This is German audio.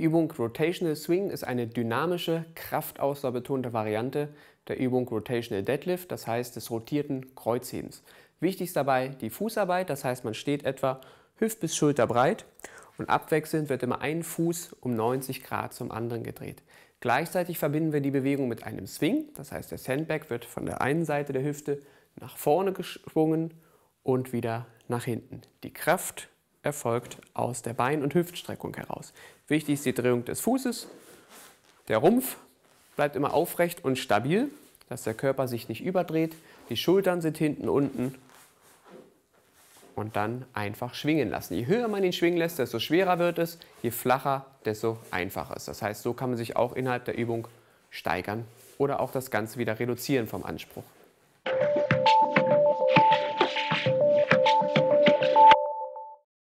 Die Übung Rotational Swing ist eine dynamische, kraftausdauerbetonte Variante der Übung Rotational Deadlift, das heißt des rotierten Kreuzhebens. Wichtig ist dabei die Fußarbeit, das heißt man steht etwa Hüft bis Schulter breit und abwechselnd wird immer ein Fuß um 90 Grad zum anderen gedreht. Gleichzeitig verbinden wir die Bewegung mit einem Swing, das heißt der Sandbag wird von der einen Seite der Hüfte nach vorne geschwungen und wieder nach hinten. Die Kraft erfolgt aus der Bein- und Hüftstreckung heraus. Wichtig ist die Drehung des Fußes. Der Rumpf bleibt immer aufrecht und stabil, dass der Körper sich nicht überdreht. Die Schultern sind hinten unten und dann einfach schwingen lassen. Je höher man ihn schwingen lässt, desto schwerer wird es, je flacher, desto einfacher ist. Das heißt, so kann man sich auch innerhalb der Übung steigern oder auch das Ganze wieder reduzieren vom Anspruch.